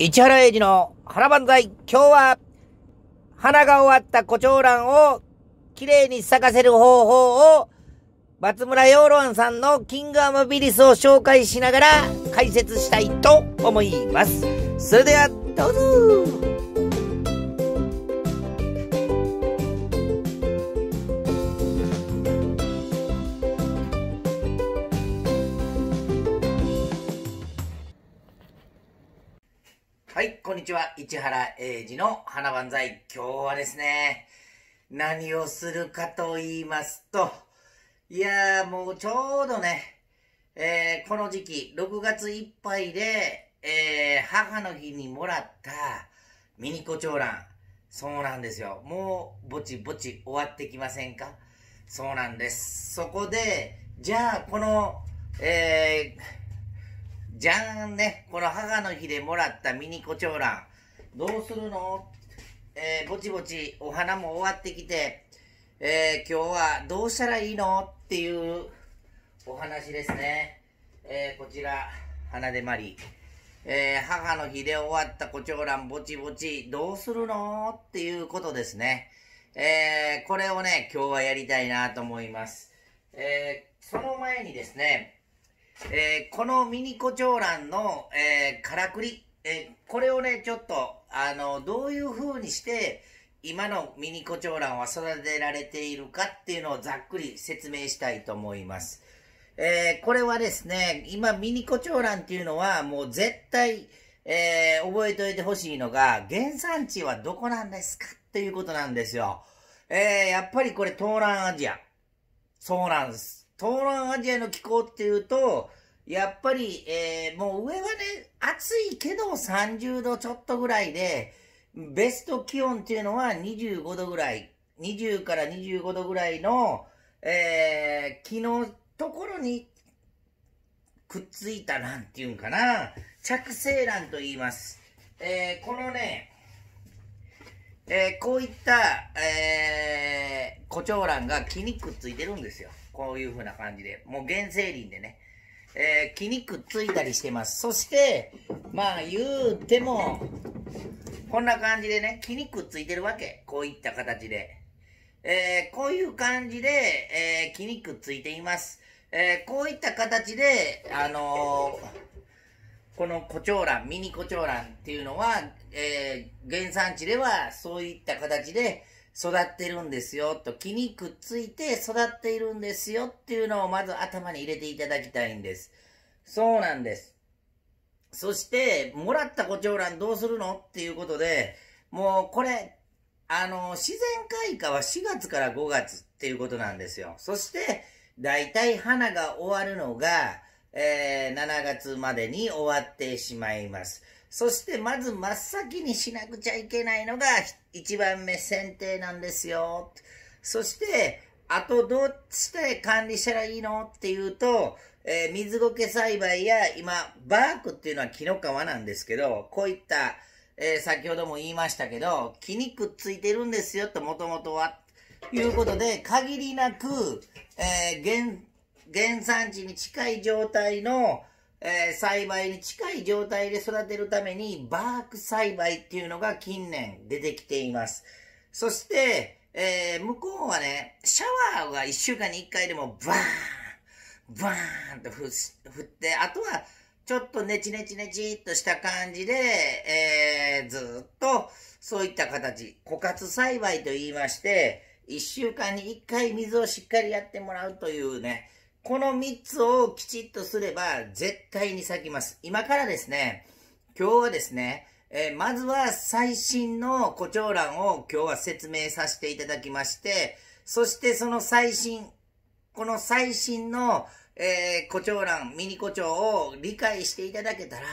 市原英二の腹万歳。今日は、花が終わった胡蝶蘭を綺麗に咲かせる方法を、松村洋蘭さんのキングアムビリスを紹介しながら解説したいと思います。それでは、どうぞにちは。市原英二の花万歳。今日はですね、何をするかと言いますと、いやーもうちょうどね、えー、この時期、6月いっぱいで、えー、母の日にもらったミニコ長蘭。そうなんですよ。もうぼちぼち終わってきませんかそうなんです。そこで、じゃあこの、えーじゃーんね、この母の日でもらったミニコチョウラン。どうするのえー、ぼちぼちお花も終わってきて、えー、今日はどうしたらいいのっていうお話ですね。えー、こちら、花でまり。え母の日で終わったコチョウランぼちぼちどうするのっていうことですね。えこれをね、今日はやりたいなと思います。えその前にですね、えー、このミニコチョウランの、えー、からくり、えー、これをね、ちょっと、あの、どういう風にして、今のミニコチョウランは育てられているかっていうのをざっくり説明したいと思います。えー、これはですね、今ミニコチョウランっていうのはもう絶対、えー、覚えておいてほしいのが、原産地はどこなんですかっていうことなんですよ。えー、やっぱりこれ東南アジア。そうなんです。東南アジアの気候っていうと、やっぱり、えー、もう上はね、暑いけど30度ちょっとぐらいで、ベスト気温っていうのは25度ぐらい、20から25度ぐらいの、えー、気のところにくっついたなんていうんかな、着生卵と言います。えー、このね、えー、こういった、えー、胡蝶蘭が木にくっついてるんですよ。こういう風な感じで、もう原生林でね、えー、木にくっついたりしてます。そして、まあ言うても、こんな感じでね、木にくっついてるわけ。こういった形で。えー、こういう感じで、えー、木にくっついています。えー、こういった形で、あのこのコチョウラン、ミニコチョウランっていうのは、え原産地ではそういった形で、育ってるんですよと木にくっついて育っているんですよっていうのをまず頭に入れていただきたいんです。そうなんです。そして、もらった胡蝶蘭どうするのっていうことで、もうこれ、あの、自然開花は4月から5月っていうことなんですよ。そして、大体花が終わるのが、えー、7月までに終わってしまいます。そしてまず真っ先にしなくちゃいけないのが一番目選定なんですよ。そして、あとどうして管理したらいいのっていうと、えー、水苔栽培や今、バークっていうのは木の皮なんですけど、こういった、えー、先ほども言いましたけど、木にくっついてるんですよと、もともとは。いうことで、限りなく、えー、原、原産地に近い状態の、えー、栽培に近い状態で育てるためにバーク栽培っていうのが近年出てきています。そして、えー、向こうはね、シャワーが1週間に1回でもバーン、バーンと振って、あとはちょっとネチネチネチっとした感じで、えー、ずっとそういった形、枯渇栽培と言いまして、1週間に1回水をしっかりやってもらうというね、この3つをきちっとすれば絶対に咲きます。今からですね、今日はですね、えー、まずは最新の胡蝶蘭を今日は説明させていただきまして、そしてその最新、この最新の、えー、胡蝶蘭、ミニ胡蝶を理解していただけたら、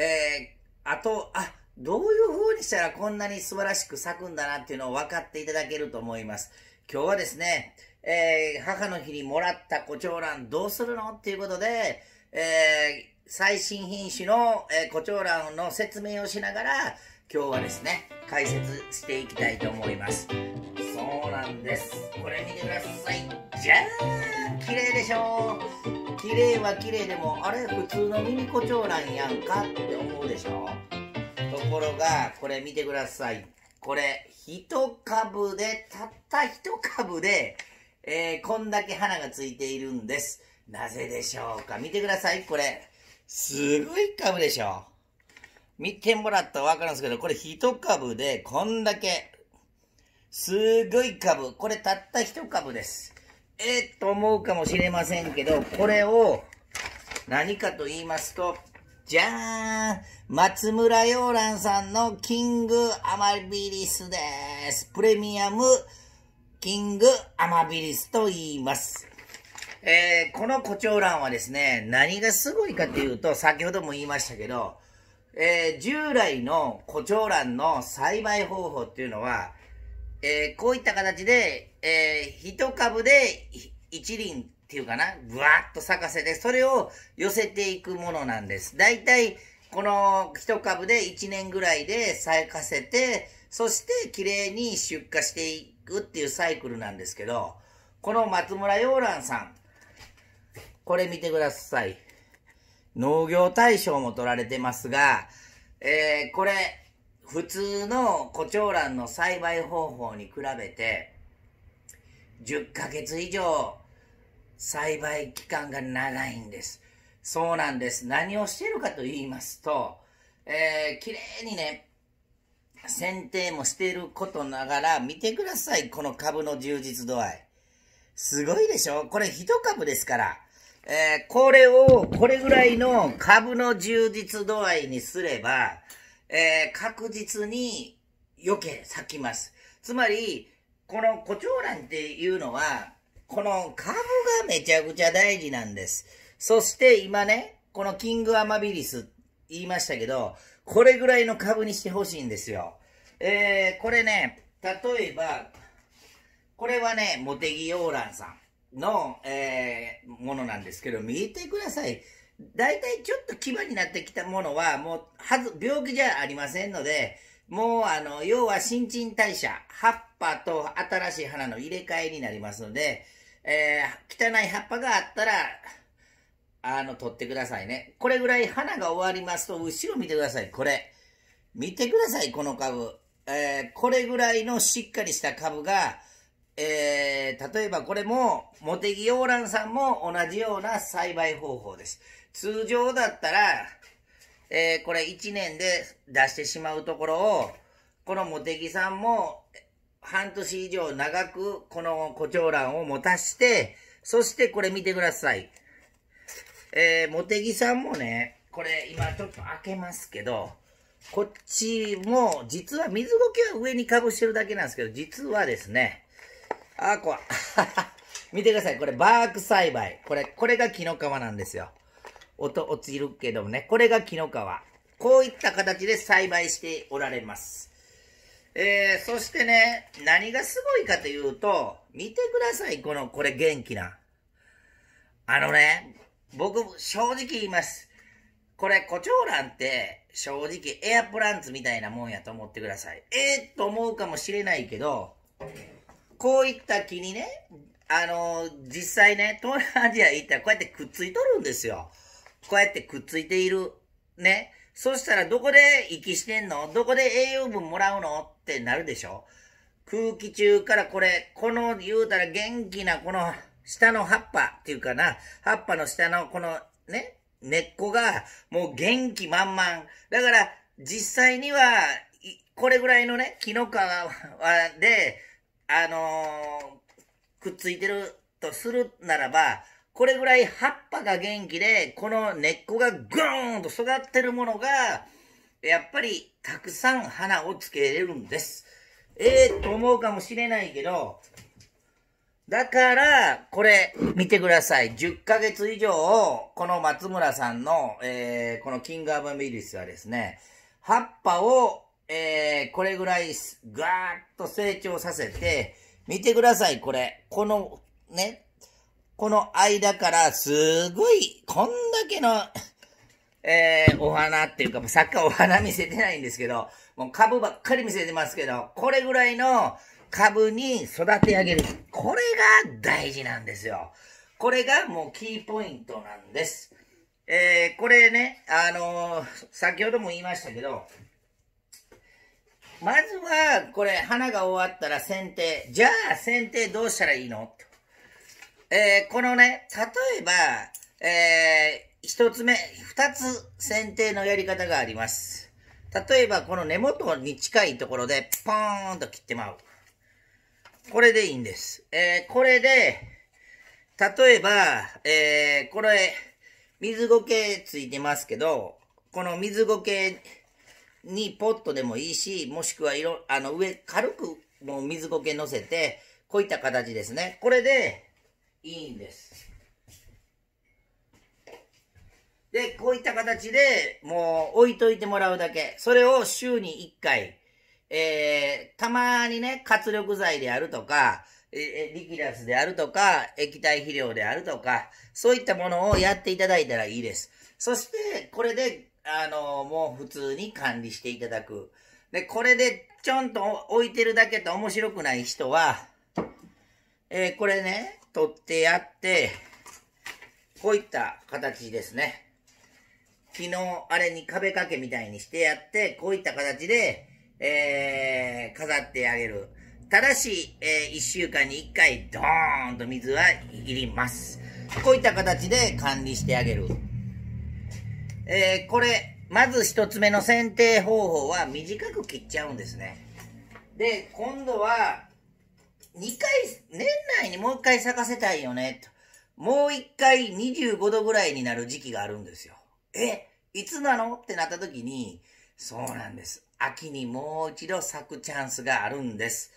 えー、あと、あ、どういう風にしたらこんなに素晴らしく咲くんだなっていうのを分かっていただけると思います。今日はですね、えー、母の日にもらった胡蝶蘭どうするのっていうことで、えー、最新品種の、えー、胡蝶蘭の説明をしながら、今日はですね、解説していきたいと思います。そうなんです。これ見てください。じゃーん綺麗でしょ綺麗は綺麗でも、あれ普通のミニ胡蝶蘭やんかって思うでしょところが、これ見てください。これ、一株で、たった一株で、えー、こんだけ花がついているんです。なぜでしょうか見てください、これ。すごい株でしょ。見てもらったらわかるんですけど、これ一株でこんだけ。すごい株。これたった一株です。えー、と思うかもしれませんけど、これを何かと言いますと、じゃーん松村洋蘭さんのキングアマビリスですプレミアムキングアマビリスと言います。えー、この胡蝶蘭はですね、何がすごいかというと、先ほども言いましたけど、えー、従来の胡蝶蘭の栽培方法っていうのは、えー、こういった形で、えー、一株で一輪っていうかな、ぶわっと咲かせて、それを寄せていくものなんです。だいたい、この一株で1年ぐらいで咲かせて、そして綺麗に出荷していくっていうサイクルなんですけど、この松村洋蘭さん、これ見てください。農業大賞も取られてますが、えー、これ、普通の胡蝶蘭の栽培方法に比べて、10ヶ月以上栽培期間が長いんです。そうなんです。何をしてるかと言いますと、えー、綺麗にね、剪定もしてることながら、見てください、この株の充実度合い。すごいでしょこれ一株ですから。えー、これを、これぐらいの株の充実度合いにすれば、えー、確実に余計咲きます。つまり、この胡蝶蘭っていうのは、この株がめちゃくちゃ大事なんです。そして今ね、このキングアマビリス言いましたけど、これぐらいの株にしてほしいんですよ。えー、これね、例えば、これはね、茂木洋蘭さんの、えー、ものなんですけど、見てください。大体ちょっと牙になってきたものは、もう、はず、病気じゃありませんので、もう、あの、要は新陳代謝、葉っぱと新しい花の入れ替えになりますので、えー、汚い葉っぱがあったら、あの、取ってくださいね。これぐらい花が終わりますと、後ろ見てください。これ。見てください、この株。えー、これぐらいのしっかりした株が、えー、例えばこれも、茂木洋蘭さんも同じような栽培方法です。通常だったら、えー、これ1年で出してしまうところを、この茂木さんも、半年以上長くこの胡蝶蘭を持たして、そしてこれ見てください。えー、茂木さんもね、これ今ちょっと開けますけど、こっちも実は水苔は上にかぶしてるだけなんですけど、実はですね、あこわ。見てください。これバーク栽培。これ、これが木の皮なんですよ。音落ちるけどもね、これが木の皮。こういった形で栽培しておられます。えー、そしてね、何がすごいかというと、見てください、この、これ元気な。あのね、僕、正直言います。これ、胡蝶蘭って、正直、エアプランツみたいなもんやと思ってください。ええー、と思うかもしれないけど、こういった木にね、あのー、実際ね、東南アジア行ったらこうやってくっついとるんですよ。こうやってくっついている。ね。そしたら、どこで息してんのどこで栄養分もらうのってなるでしょ空気中からこれ、この言うたら元気なこの下の葉っぱっていうかな、葉っぱの下のこのね、根っこがもう元気満々。だから実際には、これぐらいのね、木の皮で、あのー、くっついてるとするならば、これぐらい葉っぱが元気で、この根っこがグーンと育ってるものが、やっぱりたくさん花をつけれるんです。ええー、と思うかもしれないけど、だから、これ、見てください。10ヶ月以上、この松村さんの、えー、このキングアブミリスはですね、葉っぱを、えー、これぐらい、ガーッと成長させて、見てください、これ。この、ね、この間から、すごい、こんだけの、えー、お花っていうか、さっきお花見せてないんですけど、もう株ばっかり見せてますけど、これぐらいの株に育て上げる。これが大事なんですよ。これがもうキーポイントなんです。えー、これね、あのー、先ほども言いましたけど、まずは、これ、花が終わったら剪定。じゃあ、剪定どうしたらいいのえー、このね、例えば、えー、一つ目、二つ剪定のやり方があります。例えば、この根元に近いところで、ポーンと切ってまう。これでいいんです。えー、これで、例えば、えー、これ、水苔ついてますけど、この水苔にポットでもいいし、もしくは色、あの、上、軽くもう水苔乗せて、こういった形ですね。これで、いいんです。で、こういった形でもう置いといてもらうだけ。それを週に1回。えー、たまにね、活力剤であるとか、え、リキラスであるとか、液体肥料であるとか、そういったものをやっていただいたらいいです。そして、これで、あの、もう普通に管理していただく。で、これで、ちょんと置いてるだけと面白くない人は、えー、これね、取ってやって、こういった形ですね。昨日、あれに壁掛けみたいにしてやって、こういった形で、えー、飾ってあげる。ただし、えー、1週間に1回、ドーンと水はいります。こういった形で管理してあげる。えー、これ、まず1つ目の剪定方法は短く切っちゃうんですね。で、今度は、二回、年内にもう一回咲かせたいよね、と。もう一回25度ぐらいになる時期があるんですよ。え、いつなのってなった時に、そうなんです。秋にもう一度咲くチャンスがあるんです。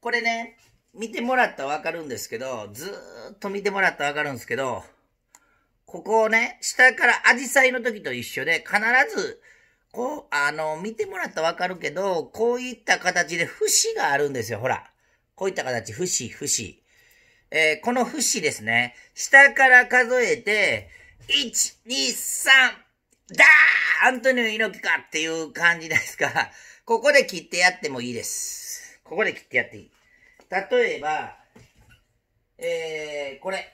これね、見てもらったらわかるんですけど、ずーっと見てもらったらわかるんですけど、ここをね、下からアジサイの時と一緒で、必ず、こう、あの、見てもらったらわかるけど、こういった形で節があるんですよ、ほら。こういった形、節、節。えー、この節ですね、下から数えて、1、2、3、ダーアントニオ猪木かっていう感じですが、ここで切ってやってもいいです。ここで切ってやっていい。例えば、えー、これ。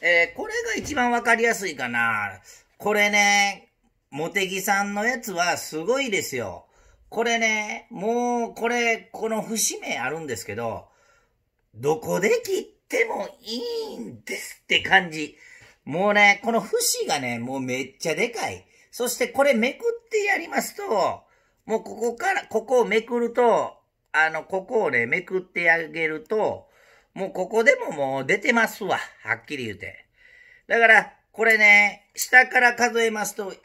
えー、これが一番わかりやすいかな。これね、茂木さんのやつはすごいですよ。これね、もう、これ、この節目あるんですけど、どこで切ってもいいんですって感じ。もうね、この節がね、もうめっちゃでかい。そしてこれめくってやりますと、もうここから、ここをめくると、あの、ここをね、めくってあげると、もうここでももう出てますわ。はっきり言うて。だから、これね、下から数えますと、1、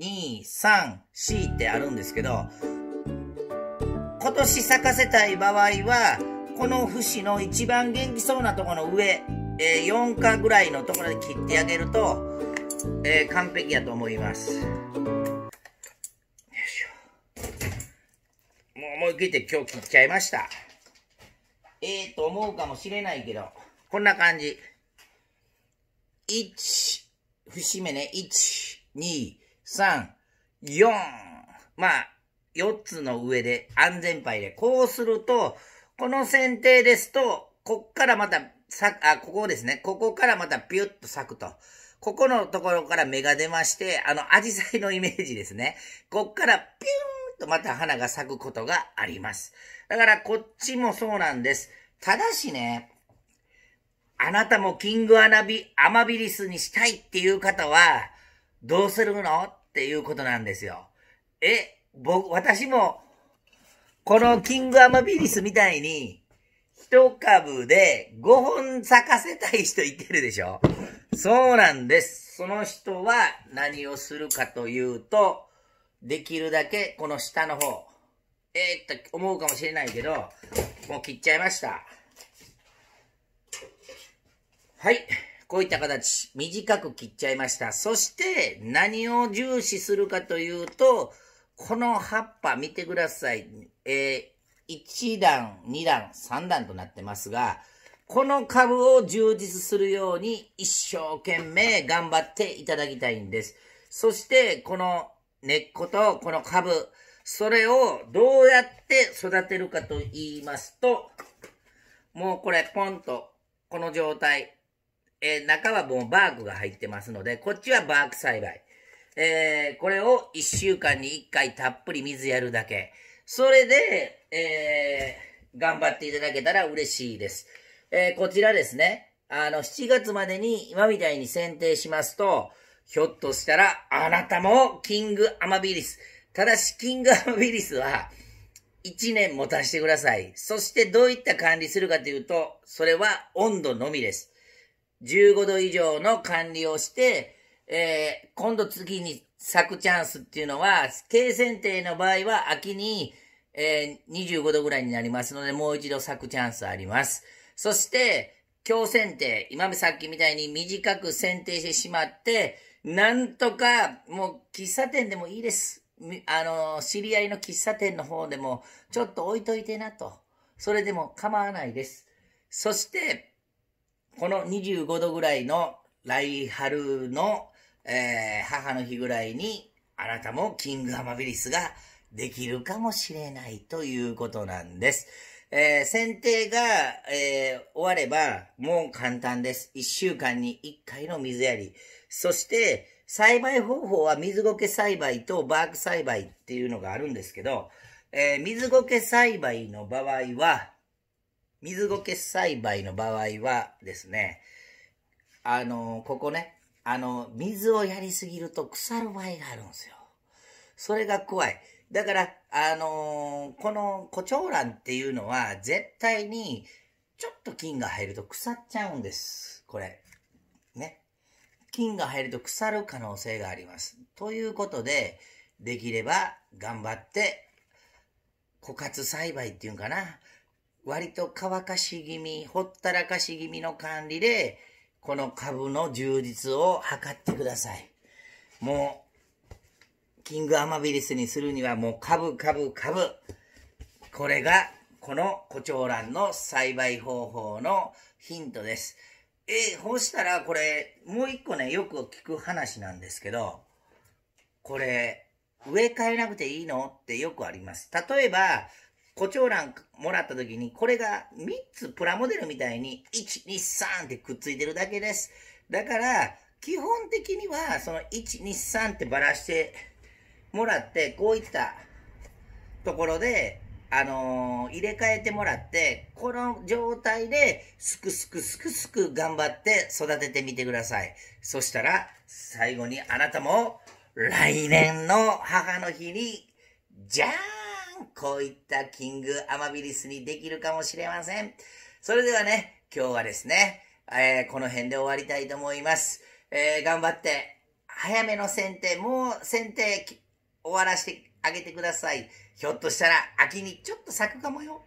2、3、4ってあるんですけど、今年咲かせたい場合は、この節の一番元気そうなとこの上、えー、4巻ぐらいのところで切ってあげると、えー、完璧やと思います。よいしょ。もう思い切って今日切っちゃいました。ええー、と思うかもしれないけど、こんな感じ。1、節目ね、1、2、3、4。まあ、4つの上で安全牌で、こうすると、この剪定ですと、こっからまたさ、あ、ここですね。ここからまたピュッと咲くと。ここのところから芽が出まして、あの、アジサイのイメージですね。こっからピューンとまた花が咲くことがあります。だから、こっちもそうなんです。ただしね、あなたもキングアナビ、アマビリスにしたいっていう方は、どうするのっていうことなんですよ。え、僕、私も、このキングアマビリスみたいに、一株で5本咲かせたい人いてるでしょそうなんです。その人は何をするかというと、できるだけこの下の方、えー、っと思うかもしれないけど、もう切っちゃいました。はい。こういった形、短く切っちゃいました。そして何を重視するかというと、この葉っぱ見てください。えー1段、2段、3段となってますが、この株を充実するように一生懸命頑張っていただきたいんです。そして、この根っことこの株、それをどうやって育てるかと言いますと、もうこれポンとこの状態、えー、中はもうバークが入ってますので、こっちはバーク栽培。えー、これを1週間に1回たっぷり水やるだけ。それで、えー、頑張っていただけたら嬉しいです。えー、こちらですね。あの、7月までに今みたいに選定しますと、ひょっとしたらあなたもキングアマビリス。ただし、キングアマビリスは、1年持たせてください。そしてどういった管理するかというと、それは温度のみです。15度以上の管理をして、えー、今度次に咲くチャンスっていうのは、低剪定の場合は秋に、えー、25度ぐらいになりますので、もう一度咲くチャンスあります。そして、強剪定。今さっきみたいに短く剪定してしまって、なんとか、もう喫茶店でもいいです。あの、知り合いの喫茶店の方でも、ちょっと置いといてなと。それでも構わないです。そして、この25度ぐらいの来春のえー、母の日ぐらいに、あなたもキングアマビリスができるかもしれないということなんです。えー、定が、えー、終われば、もう簡単です。1週間に1回の水やり。そして、栽培方法は水苔栽培とバーク栽培っていうのがあるんですけど、えー、水苔栽培の場合は、水苔栽培の場合はですね、あのー、ここね、あの、水をやりすぎると腐る場合があるんですよ。それが怖い。だから、あのー、この胡蝶蘭っていうのは、絶対に、ちょっと菌が入ると腐っちゃうんです。これ。ね。菌が入ると腐る可能性があります。ということで、できれば頑張って、枯渇栽培っていうんかな。割と乾かし気味、ほったらかし気味の管理で、この株の充実を図ってください。もう、キングアマビリスにするにはもう株株株。これが、このコチョウランの栽培方法のヒントです。えこうしたらこれ、もう一個ね、よく聞く話なんですけど、これ、植え替えなくていいのってよくあります。例えば、誇張欄もらった時に、これが3つプラモデルみたいに、1、2、3ってくっついてるだけです。だから、基本的には、その1、2、3ってばらしてもらって、こういったところで、あのー、入れ替えてもらって、この状態で、すくすくすくすく頑張って育ててみてください。そしたら、最後にあなたも、来年の母の日に、じゃーんんこういったキングアマビリスにできるかもしれません。それではね、今日はですね、えー、この辺で終わりたいと思います。えー、頑張って、早めの剪定、もう剪定終わらせてあげてください。ひょっとしたら秋にちょっと咲くかもよ。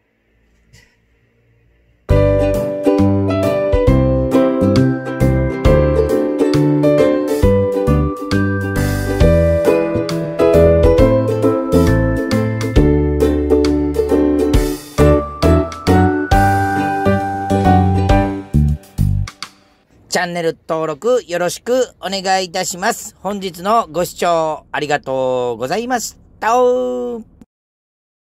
チャンネル登録よろしくお願いいたします。本日のご視聴ありがとうございました。